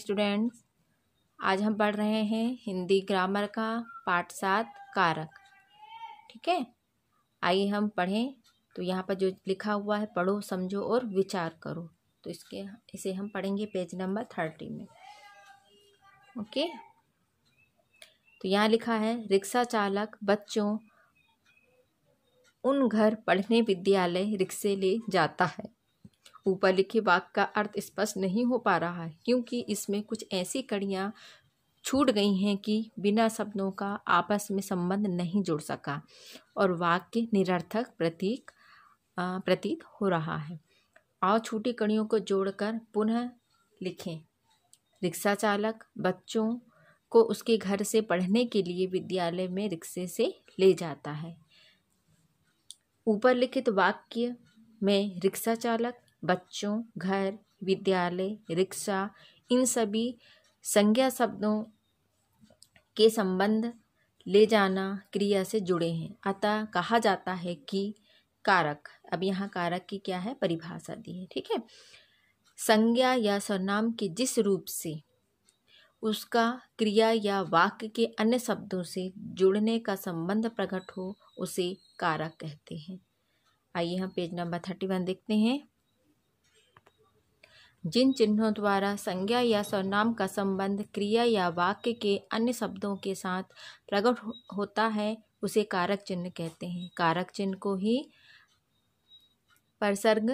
students आज हम पढ़ रहे हैं हिंदी ग्रामर का पाठ सात कारक ठीक है आइए हम पढ़ें तो यहाँ पर जो लिखा हुआ है पढ़ो समझो और विचार करो तो इसके इसे हम पढ़ेंगे पेज नंबर थर्टी में ओके तो यहाँ लिखा है रिक्शा चालक बच्चों उन घर पढ़ने विद्यालय रिक्शे ले जाता है ऊपर लिखे वाक्य का अर्थ स्पष्ट नहीं हो पा रहा है क्योंकि इसमें कुछ ऐसी कड़ियाँ छूट गई हैं कि बिना शब्दों का आपस में संबंध नहीं जुड़ सका और वाक्य निरर्थक प्रतीक प्रतीत हो रहा है और छूटी कड़ियों को जोड़कर पुनः लिखें रिक्शा चालक बच्चों को उसके घर से पढ़ने के लिए विद्यालय में रिक्शे से ले जाता है ऊपर लिखित वाक्य में रिक्शा चालक बच्चों घर विद्यालय रिक्शा इन सभी संज्ञा शब्दों के संबंध ले जाना क्रिया से जुड़े हैं अतः कहा जाता है कि कारक अब यहाँ कारक की क्या है परिभाषा दी है ठीक है संज्ञा या सर्वनाम के जिस रूप से उसका क्रिया या वाक्य के अन्य शब्दों से जुड़ने का संबंध प्रकट हो उसे कारक कहते हैं आइए हम पेज नंबर थर्टी वन देखते हैं जिन चिन्हों द्वारा संज्ञा या स्वनाम का संबंध क्रिया या वाक्य के अन्य शब्दों के साथ प्रकट होता है उसे कारक चिन्ह कहते हैं कारक चिन्ह को ही परसर्ग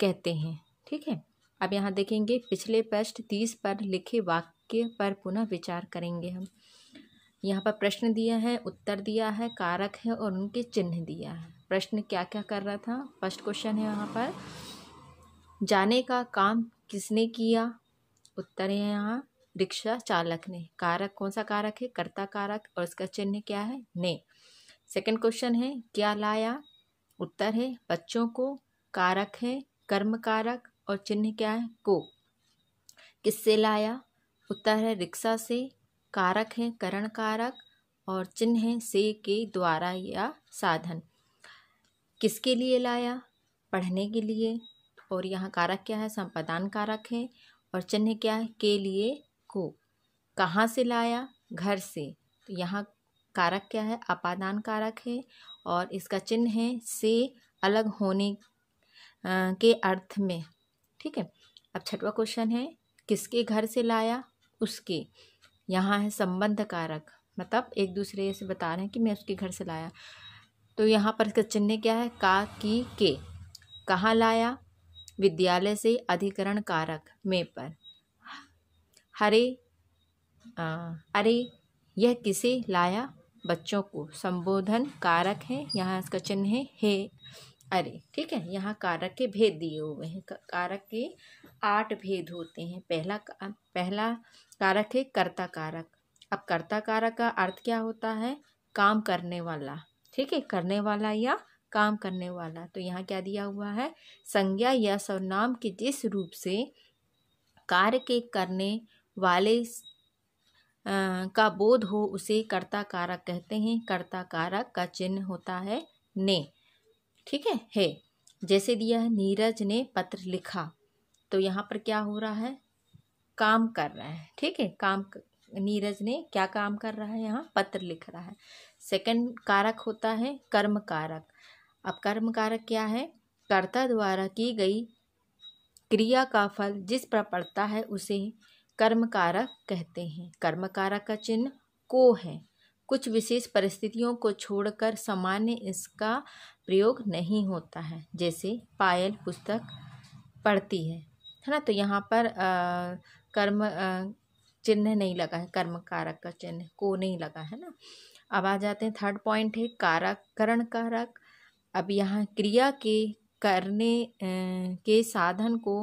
कहते हैं ठीक है अब यहाँ देखेंगे पिछले पृष्ठ तीस पर लिखे वाक्य पर पुनः विचार करेंगे हम यहाँ पर प्रश्न दिया है उत्तर दिया है कारक है और उनके चिन्ह दिया है प्रश्न क्या क्या कर रहा था फर्स्ट क्वेश्चन है यहाँ पर जाने का काम किसने किया उत्तर है यहाँ रिक्शा चालक ने कारक कौन सा कारक है कर्ता कारक और इसका चिन्ह क्या है ने सेकंड क्वेश्चन है क्या लाया उत्तर है बच्चों को कारक है कर्म कारक और चिन्ह क्या है को किससे लाया उत्तर है रिक्शा से कारक है करण कारक और चिन्ह है से के द्वारा या साधन किसके लिए लाया पढ़ने के लिए और यहाँ कारक क्या है संपादान कारक है और चिन्ह क्या है के लिए को कहाँ से लाया घर से तो यहाँ कारक क्या है अपादान कारक है और इसका चिन्ह है से अलग होने के अर्थ में ठीक है अब छठवा क्वेश्चन है किसके घर से लाया उसके यहाँ है संबंध कारक मतलब एक दूसरे से बता रहे हैं कि मैं उसके घर से लाया तो यहाँ पर इसका चिन्ह क्या है का की के कहाँ लाया विद्यालय से अधिकरण कारक में पर हरे आ, अरे यह किसे लाया बच्चों को संबोधन कारक है यहाँ इसका चिन्ह है हे अरे ठीक है यहाँ कारक के भेद दिए हुए हैं कारक के आठ भेद होते हैं पहला पहला कारक है कर्ता कारक अब कर्ता कारक का अर्थ क्या होता है काम करने वाला ठीक है करने वाला या काम करने वाला तो यहाँ क्या दिया हुआ है संज्ञा या सर्वनाम के जिस रूप से कार्य के करने वाले आ, का बोध हो उसे कर्ता कारक कहते हैं कर्ता कारक का चिन्ह होता है ने ठीक है है जैसे दिया है नीरज ने पत्र लिखा तो यहाँ पर क्या हो रहा है काम कर रहा है ठीक है काम कर... नीरज ने क्या काम कर रहा है यहाँ पत्र लिख रहा है सेकंड कारक होता है कर्म कारक अब कर्म कारक क्या है कर्ता द्वारा की गई क्रिया का फल जिस पर पड़ता है उसे कर्म कारक कहते हैं कर्म कारक का चिन्ह को है कुछ विशेष परिस्थितियों को छोड़कर सामान्य इसका प्रयोग नहीं होता है जैसे पायल पुस्तक पढ़ती है है ना तो यहाँ पर आ, कर्म चिन्ह नहीं लगा है कर्म कारक का चिन्ह को नहीं लगा है ना अब आ जाते हैं थर्ड पॉइंट है कारक करण कारक अब यहाँ क्रिया के करने के साधन को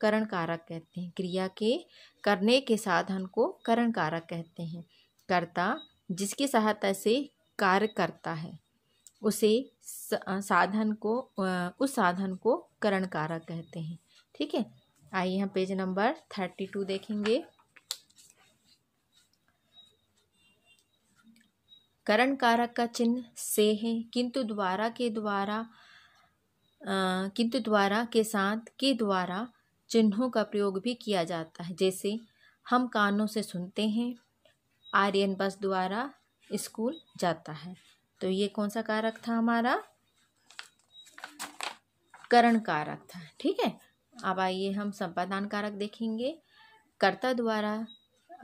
करण कारक कहते हैं क्रिया के करने के साधन को करण कारक कहते हैं कर्ता जिसकी सहायता से कार्य करता है उसे साधन को उस साधन को करण कारक कहते हैं ठीक है आइए हम पेज नंबर थर्टी टू देखेंगे करण कारक का चिन्ह से है किंतु द्वारा के द्वारा किंतु द्वारा के साथ के द्वारा चिन्हों का प्रयोग भी किया जाता है जैसे हम कानों से सुनते हैं आर्यन बस द्वारा स्कूल जाता है तो ये कौन सा कारक था हमारा करण कारक था ठीक है अब आइए हम संपादान कारक देखेंगे कर्ता द्वारा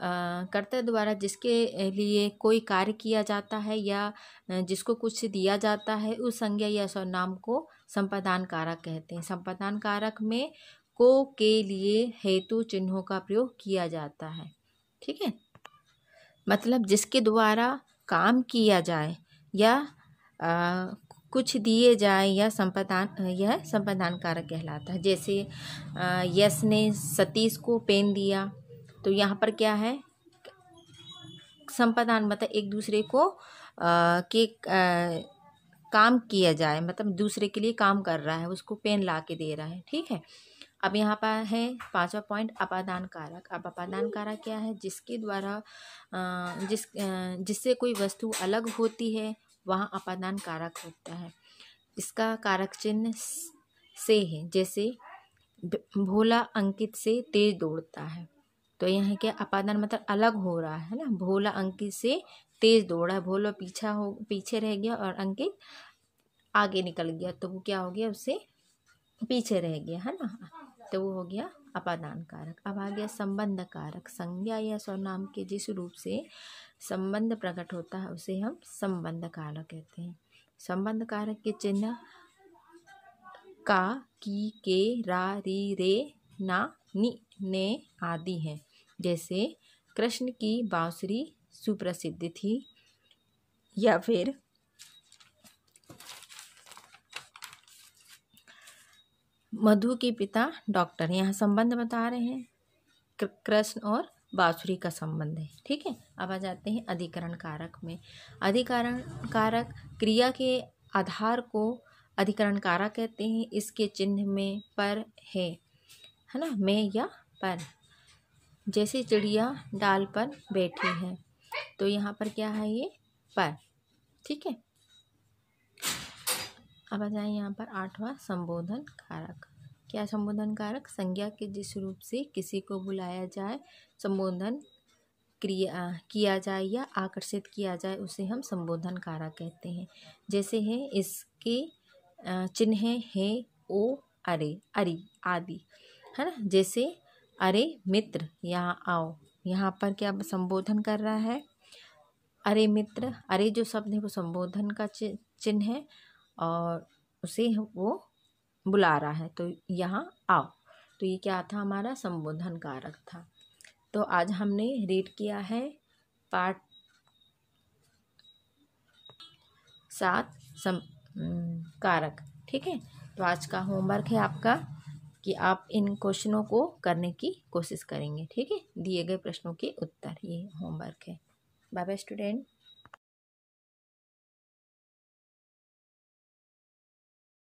कर्तव्य द्वारा जिसके लिए कोई कार्य किया जाता है या जिसको कुछ दिया जाता है उस संज्ञा या स्वनाम को संपादान कारक कहते हैं संपादान कारक में को के लिए हेतु चिन्हों का प्रयोग किया जाता है ठीक है मतलब जिसके द्वारा काम किया जाए या आ, कुछ दिए जाए या संपदान यह संपादान कारक कहलाता है जैसे यश ने सतीश को पेन दिया तो यहाँ पर क्या है संपदान मतलब एक दूसरे को आ, के आ, काम किया जाए मतलब दूसरे के लिए काम कर रहा है उसको पेन ला के दे रहा है ठीक है अब यहाँ पर है पांचवा पॉइंट अपादान कारक अब अपादान कारक क्या है जिसके द्वारा जिस जिससे कोई वस्तु अलग होती है वहाँ अपादान कारक होता है इसका कारक चिन्ह से है जैसे भोला अंकित से तेज दौड़ता है तो यहाँ क्या अपादान मतलब अलग हो रहा है ना भोला अंकित से तेज दौड़ा है भोला पीछा हो पीछे रह गया और अंकित आगे निकल गया तो वो क्या हो गया उससे पीछे रह गया है ना तो वो हो गया अपादान कारक अब आ गया संबंध कारक संज्ञा या स्वनाम के जिस रूप से संबंध प्रकट होता है उसे हम संबंध कारक कहते हैं संबंध कारक के चिन्ह का की के रा री रे ना नी ने आदि हैं जैसे कृष्ण की बांसुरी सुप्रसिद्ध थी या फिर मधु के पिता डॉक्टर यहाँ संबंध बता रहे हैं कृष्ण और बाँसुरी का संबंध है ठीक है अब आ जाते हैं अधिकरण कारक में अधिकरण कारक क्रिया के आधार को अधिकरण कारक कहते हैं इसके चिन्ह में पर है है ना में या पर जैसे चिड़िया डाल पर बैठी है तो यहाँ पर क्या है ये पर ठीक है अब आ जाए यहाँ पर आठवां संबोधन कारक क्या संबोधन कारक संज्ञा के जिस रूप से किसी को बुलाया जाए संबोधन क्रिया किया जाए या आकर्षित किया जाए उसे हम संबोधन कारक कहते हैं जैसे है इसके चिन्ह है ओ अरे अरी आदि है ना जैसे अरे मित्र यहाँ आओ यहाँ पर क्या संबोधन कर रहा है अरे मित्र अरे जो शब्द है वो संबोधन का चिन्ह है और उसे वो बुला रहा है तो यहाँ आओ तो ये क्या था हमारा संबोधन कारक था तो आज हमने रीड किया है पार्ट सात सम कारक ठीक है तो आज का होमवर्क है आपका कि आप इन क्वेश्चनों को करने की कोशिश करेंगे ठीक है दिए गए प्रश्नों के उत्तर ये होमवर्क है बाय बाय स्टूडेंट